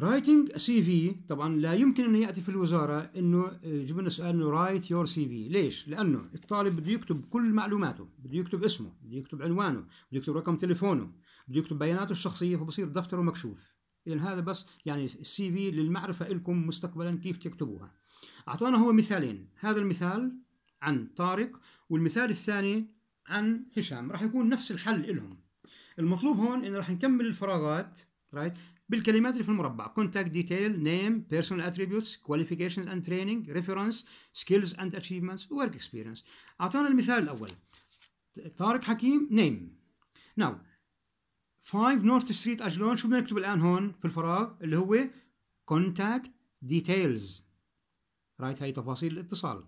رايتنج سي في طبعا لا يمكن انه ياتي في الوزاره انه يجيب آه، لنا سؤال انه رايت يور سي في ليش؟ لانه الطالب بده يكتب كل معلوماته بده يكتب اسمه بده يكتب عنوانه بده يكتب رقم تليفونه بده يكتب بياناته الشخصيه فبصير دفتره مكشوف يعني هذا بس يعني السي في للمعرفه لكم مستقبلا كيف تكتبوها اعطانا هو مثالين هذا المثال عن طارق والمثال الثاني عن هشام راح يكون نفس الحل لهم المطلوب هون انه راح نكمل الفراغات رايت بالكلمات اللي في المربع contact detail name personal attributes qualifications and training reference skills and achievements work experience أعطانا المثال الأول طارق حكيم name now 5 North Street أجلون شو بدنا نكتب الآن هون في الفراغ اللي هو contact details رايت هاي تفاصيل الاتصال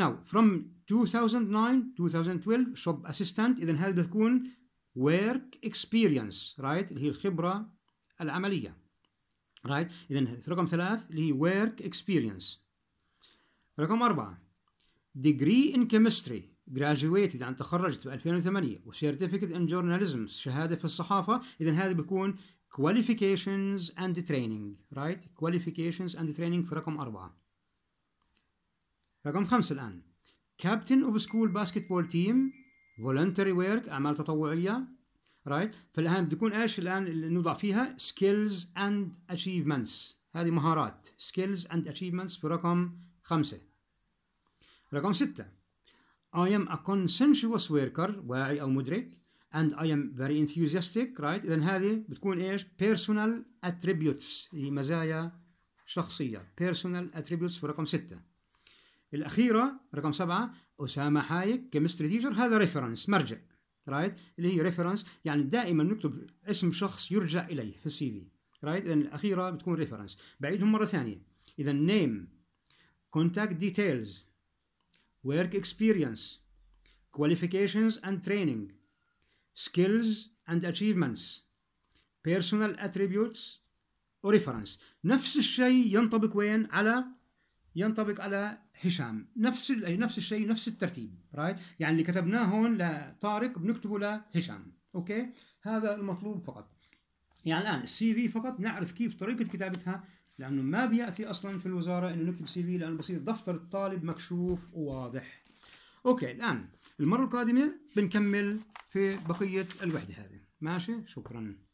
now from 2009 2012 shop assistant إذا هذه بتكون work experience right اللي هي الخبرة العمليه رايت right. اذا رقم ثلاث اللي هي ورك اكسبيرينس رقم أربعة ديجري إن كيمستري جراجويتد يعني تخرجت ب 2008 وسيرتيفيكت إن جورناليزم شهادة في الصحافة إذا هذا بيكون كواليفيكيشنز اند ترينينج رايت كواليفيكيشنز اند ترينينج في رقم أربعة رقم خمسة الآن كابتن اوف سكول باسكتبول تيم فولنتري ورك أعمال تطوعية رايت فالان بتكون ايش الان نوضع فيها سكيلز اند اتشيفمنتس هذه مهارات سكيلز اند اتشيفمنتس في رقم خمسة رقم ستة I am a conscientious worker واعي أو مدرك and I am very enthusiastic right إذا هذه بتكون إيش personal attributes هي مزايا شخصية personal attributes في رقم ستة الأخيرة رقم سبعة أسامة حايك كمستري تيجر هذا ريفرنس مرجع رايت اللي هي ريفرنس يعني دائما نكتب اسم شخص يرجع اليه في السي في رايت اذا الاخيره بتكون ريفرنس بعيدهم مره ثانيه اذا نيم كونتاكت ديتيلز work experience qualifications and training skills and achievements personal attributes وريفرنس نفس الشيء ينطبق وين على ينطبق على هشام نفس نفس الشيء نفس الترتيب رايت يعني اللي كتبناه هون لطارق بنكتبه لهشام اوكي هذا المطلوب فقط يعني الان السي في فقط نعرف كيف طريقه كتابتها لانه ما بياتي اصلا في الوزاره انه نكتب سي في لانه بصير دفتر الطالب مكشوف وواضح اوكي الان المره القادمه بنكمل في بقيه الوحده هذه ماشي شكرا